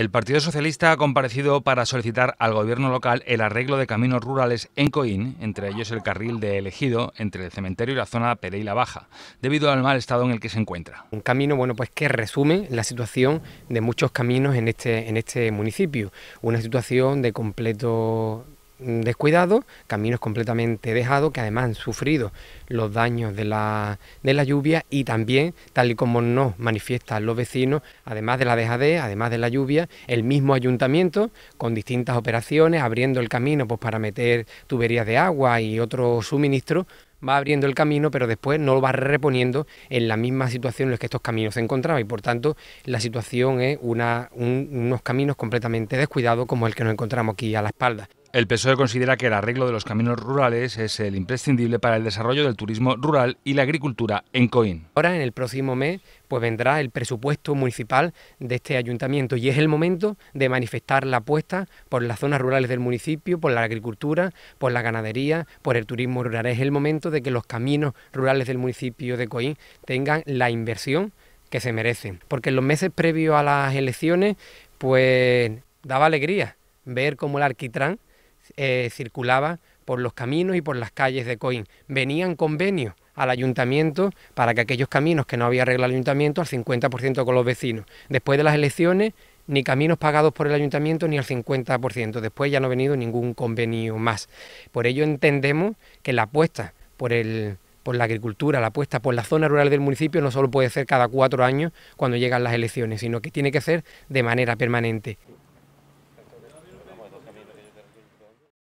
el Partido Socialista ha comparecido para solicitar al gobierno local el arreglo de caminos rurales en Coín, entre ellos el carril de elegido entre el cementerio y la zona Pereira Baja, debido al mal estado en el que se encuentra. Un camino bueno, pues que resume la situación de muchos caminos en este, en este municipio, una situación de completo descuidados, caminos completamente dejados, que además han sufrido los daños de la, de la lluvia y también, tal y como nos manifiestan los vecinos, además de la dejadez, además de la lluvia, el mismo ayuntamiento con distintas operaciones, abriendo el camino pues, para meter tuberías de agua y otro suministro, va abriendo el camino, pero después no lo va reponiendo en la misma situación en la que estos caminos se encontraban. Y por tanto, la situación es una, unos caminos completamente descuidados, como el que nos encontramos aquí a la espalda. El PSOE considera que el arreglo de los caminos rurales es el imprescindible para el desarrollo del turismo rural y la agricultura en Coín. Ahora, en el próximo mes, pues vendrá el presupuesto municipal de este ayuntamiento y es el momento de manifestar la apuesta por las zonas rurales del municipio, por la agricultura, por la ganadería, por el turismo rural. Es el momento de que los caminos rurales del municipio de Coín tengan la inversión que se merecen, porque en los meses previos a las elecciones, pues daba alegría ver cómo el arquitrán... Eh, circulaba por los caminos y por las calles de Coín. Venían convenios al ayuntamiento para que aquellos caminos que no había arreglado el ayuntamiento al 50% con los vecinos. Después de las elecciones, ni caminos pagados por el ayuntamiento ni al 50%. Después ya no ha venido ningún convenio más. Por ello entendemos que la apuesta por por la agricultura, la apuesta por la zona rural del municipio no solo puede ser cada cuatro años cuando llegan las elecciones, sino que tiene que ser de manera permanente.